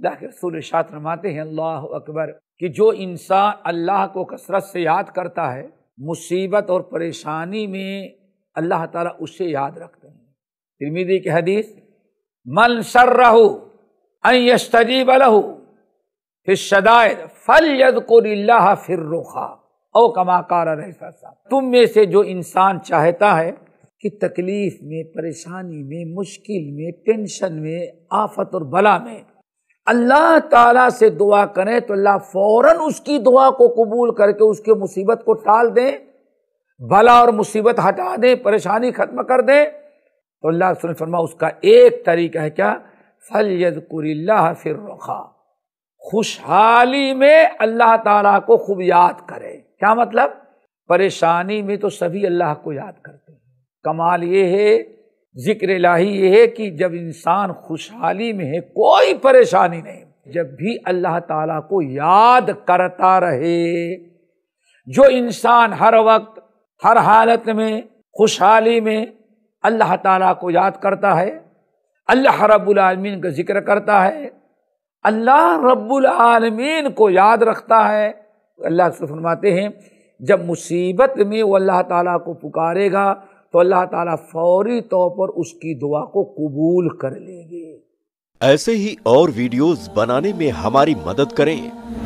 अल्लाह के रसूल शात रमाते हैं अल्लाह अकबर कि जो इंसान अल्लाह को कसरत से याद करता है मुसीबत और परेशानी में अल्लाह ताला उसे याद रखते हैं तिरमिदी की हदीस मन सर रहो अयस्तजीब लहू फिर शदायद फल यद फिर रोखा ओ कमाकार तुम में से जो इंसान चाहता है कि तकलीफ में परेशानी में मुश्किल में टेंशन में आफत और बला में अल्लाह ताला से दुआ करें तो अल्लाह फौरन उसकी दुआ को कबूल करके उसके मुसीबत को टाल दें भला और मुसीबत हटा दें परेशानी ख़त्म कर दें तो अल्लाह सुन फरमा उसका एक तरीका है क्या फलयद कुरिल्ला फिर रुखा खुशहाली में अल्लाह ताला को खूब याद करें क्या मतलब परेशानी में तो सभी अल्लाह को याद करते हैं कमाल ये है जिक्र लाही ये है कि जब इंसान खुशहाली में है कोई परेशानी नहीं जब भी अल्लाह ताला को याद करता रहे जो इंसान हर वक्त हर हालत में खुशहाली में अल्लाह ताला को याद करता है अल्लाह रब्बुल आलमीन का जिक्र करता है अल्लाह रब्बुल आलमीन को याद रखता है अल्लाह फरमाते हैं जब मुसीबत में वो अल्लाह ताला को पुकारेगा तो अल्लाह ताला फौरी तौर पर उसकी दुआ को कबूल कर लेंगे ऐसे ही और वीडियोस बनाने में हमारी मदद करें